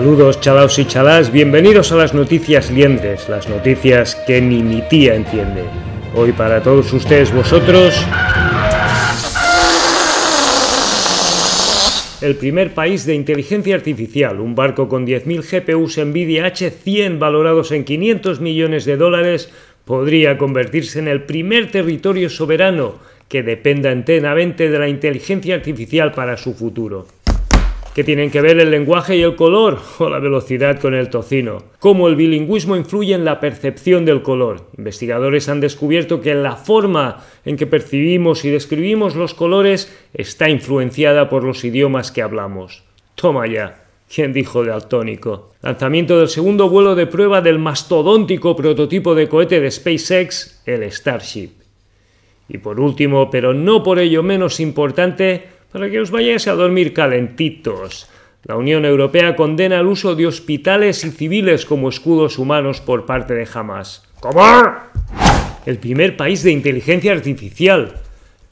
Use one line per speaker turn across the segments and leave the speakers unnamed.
Saludos chalaos y chalás, bienvenidos a las noticias lientes, las noticias que ni mi tía entiende. Hoy para todos ustedes vosotros... El primer país de inteligencia artificial, un barco con 10.000 GPUs Nvidia H100 valorados en 500 millones de dólares, podría convertirse en el primer territorio soberano que dependa enteramente de la inteligencia artificial para su futuro que tienen que ver el lenguaje y el color o la velocidad con el tocino. Cómo el bilingüismo influye en la percepción del color. Investigadores han descubierto que la forma en que percibimos y describimos los colores está influenciada por los idiomas que hablamos. Toma ya. ¿Quién dijo de altónico. Lanzamiento del segundo vuelo de prueba del mastodóntico prototipo de cohete de SpaceX, el Starship. Y por último, pero no por ello menos importante, para que os vayáis a dormir calentitos. La Unión Europea condena el uso de hospitales y civiles como escudos humanos por parte de Hamas. ¿Cómo? El primer país de inteligencia artificial.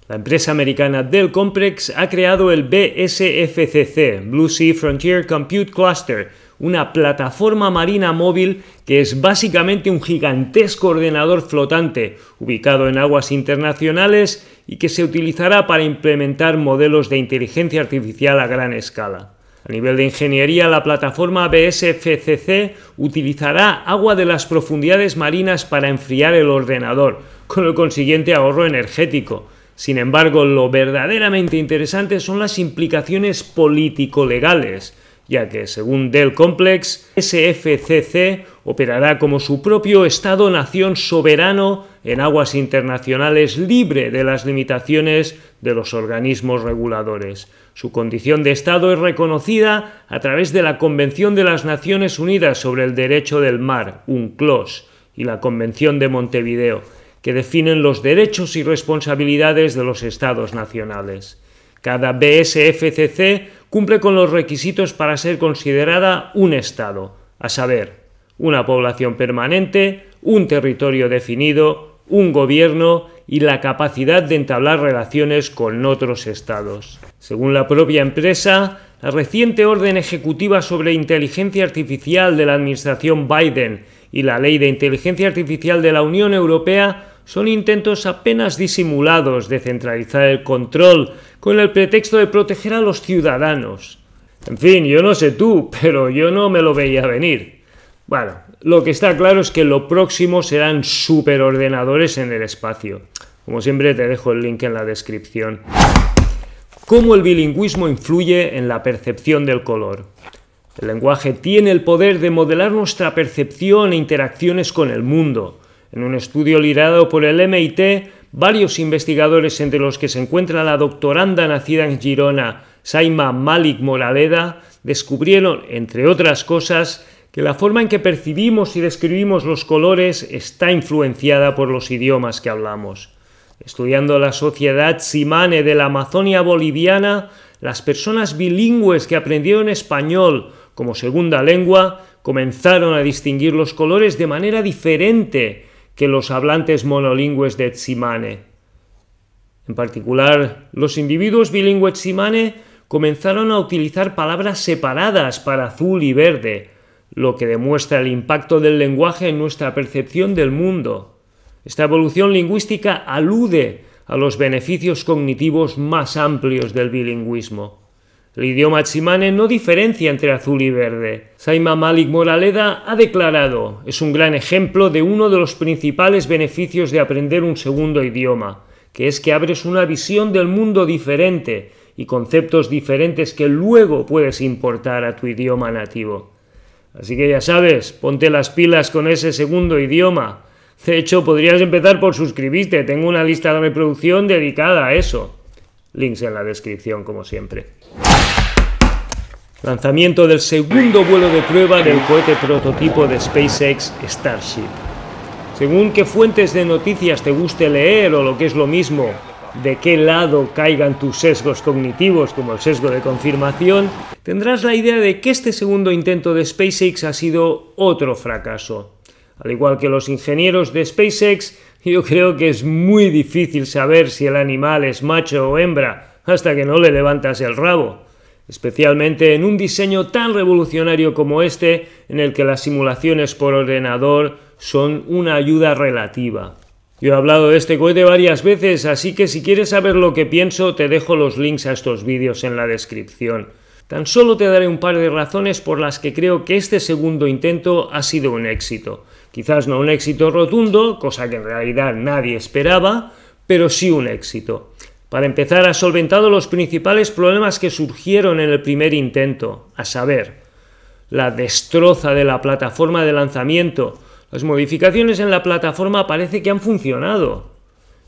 La empresa americana Dell Complex ha creado el BSFCC, Blue Sea Frontier Compute Cluster, una plataforma marina móvil que es básicamente un gigantesco ordenador flotante ubicado en aguas internacionales y que se utilizará para implementar modelos de inteligencia artificial a gran escala. A nivel de ingeniería, la plataforma BSFCC utilizará agua de las profundidades marinas para enfriar el ordenador, con el consiguiente ahorro energético. Sin embargo, lo verdaderamente interesante son las implicaciones político-legales ya que según Dell Complex, SFCC operará como su propio Estado-nación soberano en aguas internacionales libre de las limitaciones de los organismos reguladores. Su condición de Estado es reconocida a través de la Convención de las Naciones Unidas sobre el Derecho del Mar, UNCLOS, y la Convención de Montevideo, que definen los derechos y responsabilidades de los Estados nacionales. Cada BSFCC cumple con los requisitos para ser considerada un Estado, a saber, una población permanente, un territorio definido, un gobierno y la capacidad de entablar relaciones con otros estados. Según la propia empresa, la reciente orden ejecutiva sobre inteligencia artificial de la administración Biden y la ley de inteligencia artificial de la Unión Europea son intentos apenas disimulados de centralizar el control con el pretexto de proteger a los ciudadanos. En fin, yo no sé tú, pero yo no me lo veía venir. Bueno, lo que está claro es que lo próximo serán superordenadores en el espacio. Como siempre te dejo el link en la descripción. ¿Cómo el bilingüismo influye en la percepción del color? El lenguaje tiene el poder de modelar nuestra percepción e interacciones con el mundo. En un estudio liderado por el MIT, varios investigadores, entre los que se encuentra la doctoranda nacida en Girona, Saima Malik Moraleda, descubrieron, entre otras cosas, que la forma en que percibimos y describimos los colores está influenciada por los idiomas que hablamos. Estudiando la sociedad simane de la Amazonia boliviana, las personas bilingües que aprendieron español como segunda lengua comenzaron a distinguir los colores de manera diferente que los hablantes monolingües de Tsimane. En particular, los individuos bilingües Tsimane comenzaron a utilizar palabras separadas para azul y verde, lo que demuestra el impacto del lenguaje en nuestra percepción del mundo. Esta evolución lingüística alude a los beneficios cognitivos más amplios del bilingüismo. El idioma chimane no diferencia entre azul y verde. Saima Malik Moraleda ha declarado, es un gran ejemplo de uno de los principales beneficios de aprender un segundo idioma, que es que abres una visión del mundo diferente y conceptos diferentes que luego puedes importar a tu idioma nativo. Así que ya sabes, ponte las pilas con ese segundo idioma. De hecho, podrías empezar por suscribirte, tengo una lista de reproducción dedicada a eso. Links en la descripción, como siempre. Lanzamiento del segundo vuelo de prueba del cohete prototipo de SpaceX Starship. Según qué fuentes de noticias te guste leer o lo que es lo mismo, de qué lado caigan tus sesgos cognitivos como el sesgo de confirmación, tendrás la idea de que este segundo intento de SpaceX ha sido otro fracaso. Al igual que los ingenieros de SpaceX, yo creo que es muy difícil saber si el animal es macho o hembra hasta que no le levantas el rabo especialmente en un diseño tan revolucionario como este, en el que las simulaciones por ordenador son una ayuda relativa. Yo he hablado de este cohete varias veces, así que si quieres saber lo que pienso, te dejo los links a estos vídeos en la descripción. Tan solo te daré un par de razones por las que creo que este segundo intento ha sido un éxito. Quizás no un éxito rotundo, cosa que en realidad nadie esperaba, pero sí un éxito. Para empezar, ha solventado los principales problemas que surgieron en el primer intento, a saber, la destroza de la plataforma de lanzamiento. Las modificaciones en la plataforma parece que han funcionado.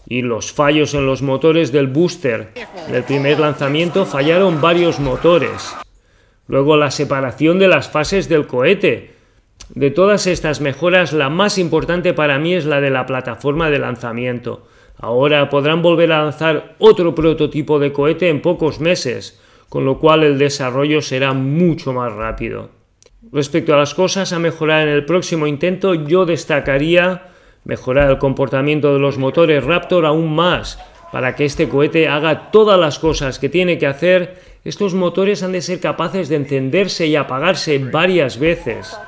Y los fallos en los motores del booster. En el primer lanzamiento fallaron varios motores. Luego la separación de las fases del cohete. De todas estas mejoras, la más importante para mí es la de la plataforma de lanzamiento. Ahora podrán volver a lanzar otro prototipo de cohete en pocos meses, con lo cual el desarrollo será mucho más rápido. Respecto a las cosas a mejorar en el próximo intento, yo destacaría mejorar el comportamiento de los motores Raptor aún más, para que este cohete haga todas las cosas que tiene que hacer, estos motores han de ser capaces de encenderse y apagarse varias veces.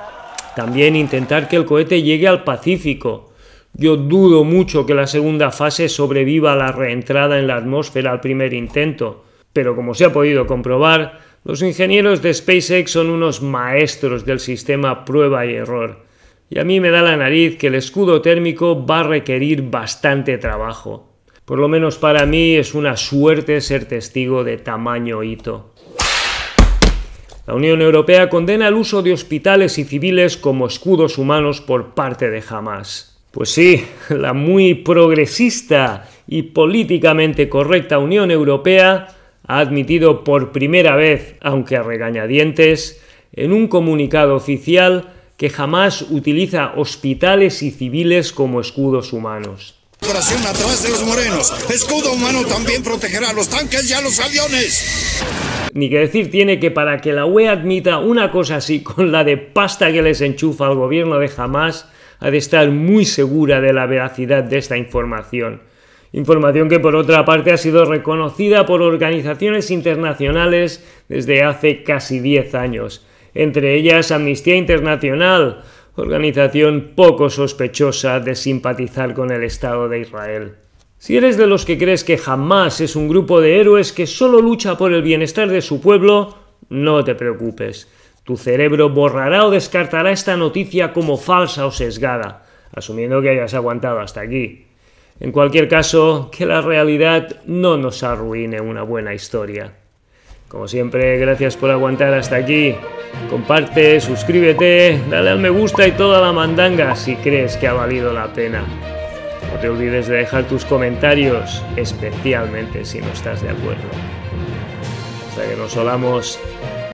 También intentar que el cohete llegue al Pacífico, yo dudo mucho que la segunda fase sobreviva a la reentrada en la atmósfera al primer intento, pero como se ha podido comprobar, los ingenieros de SpaceX son unos maestros del sistema prueba y error. Y a mí me da la nariz que el escudo térmico va a requerir bastante trabajo. Por lo menos para mí es una suerte ser testigo de tamaño hito. La Unión Europea condena el uso de hospitales y civiles como escudos humanos por parte de Hamas. Pues sí, la muy progresista y políticamente correcta Unión Europea ha admitido por primera vez, aunque a regañadientes, en un comunicado oficial que jamás utiliza hospitales y civiles como escudos humanos. Decoración atrás de los morenos. Escudo humano también protegerá a los tanques y a los aviones. Ni que decir tiene que para que la UE admita una cosa así con la de pasta que les enchufa al gobierno de jamás, ha de estar muy segura de la veracidad de esta información. Información que por otra parte ha sido reconocida por organizaciones internacionales desde hace casi 10 años, entre ellas Amnistía Internacional, organización poco sospechosa de simpatizar con el Estado de Israel. Si eres de los que crees que jamás es un grupo de héroes que solo lucha por el bienestar de su pueblo, no te preocupes. Tu cerebro borrará o descartará esta noticia como falsa o sesgada, asumiendo que hayas aguantado hasta aquí. En cualquier caso, que la realidad no nos arruine una buena historia. Como siempre, gracias por aguantar hasta aquí. Comparte, suscríbete, dale al me gusta y toda la mandanga si crees que ha valido la pena. No te olvides de dejar tus comentarios, especialmente si no estás de acuerdo. Hasta que nos solamos